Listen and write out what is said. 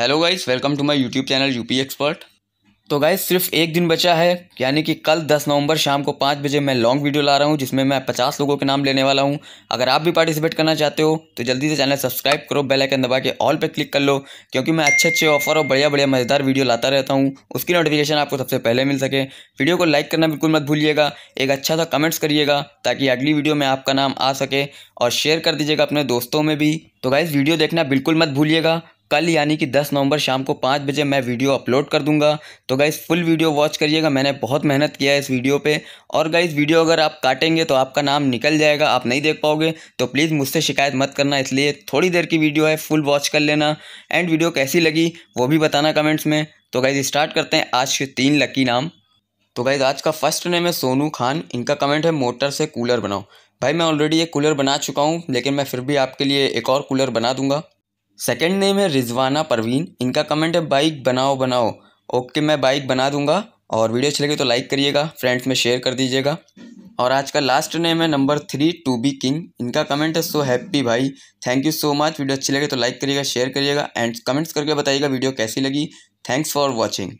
hello guys welcome to my YouTube channel UP expert तो guys सिर्फ एक दिन बचा है यानी कि कल 10 नवंबर शाम को पाँच बजे मैं लॉन्ग वीडियो ला रहा हूँ जिसमें मैं 50 लोगों के नाम लेने वाला हूँ अगर आप भी पार्टिसिपेट करना चाहते हो तो जल्दी से चैनल सब्सक्राइब करो बेल आइकन दबा के ऑल पर क्लिक कर लो क्योंकि मैं अच्छे अच्छे ऑफर और बढ़िया बढ़िया मज़ेदार वीडियो लाता रहता हूँ उसकी नोटिफिकेशन आपको सबसे पहले मिल सके वीडियो को लाइक करना बिल्कुल मत भूलिएगा एक अच्छा सा कमेंट्स करिएगा ताकि अगली वीडियो में आपका नाम आ सके और शेयर कर दीजिएगा अपने दोस्तों में भी तो गाइज़ वीडियो देखना बिल्कुल मत भूलिएगा कल यानी कि 10 नवंबर शाम को पाँच बजे मैं वीडियो अपलोड कर दूंगा तो गाइज़ फुल वीडियो वॉच करिएगा मैंने बहुत मेहनत किया है इस वीडियो पे और गाइज़ वीडियो अगर आप काटेंगे तो आपका नाम निकल जाएगा आप नहीं देख पाओगे तो प्लीज़ मुझसे शिकायत मत करना इसलिए थोड़ी देर की वीडियो है फुल वॉच कर लेना एंड वीडियो कैसी लगी वो भी बताना कमेंट्स में तो गाइज़ स्टार्ट करते हैं आज के तीन लकी नाम तो गाइज़ आज का फर्स्ट नेम है सोनू खान इनका कमेंट है मोटर से कूलर बनाओ भाई मैं ऑलरेडी ये कूलर बना चुका हूँ लेकिन मैं फिर भी आपके लिए एक और कूलर बना दूंगा सेकेंड नेम है रिजवाना परवीन इनका कमेंट है बाइक बनाओ बनाओ ओके मैं बाइक बना दूंगा और वीडियो अच्छी लगी तो लाइक करिएगा फ्रेंड्स में शेयर कर दीजिएगा और आज का लास्ट नेम है number three to be king इनका कमेंट है सो हैप्पी भाई thank you so much video अच्छी लगे तो लाइक करिएगा शेयर करिएगा एंड कमेंट्स करके बताइएगा वीडियो कैसी लगी थैंक्स फॉर वॉचिंग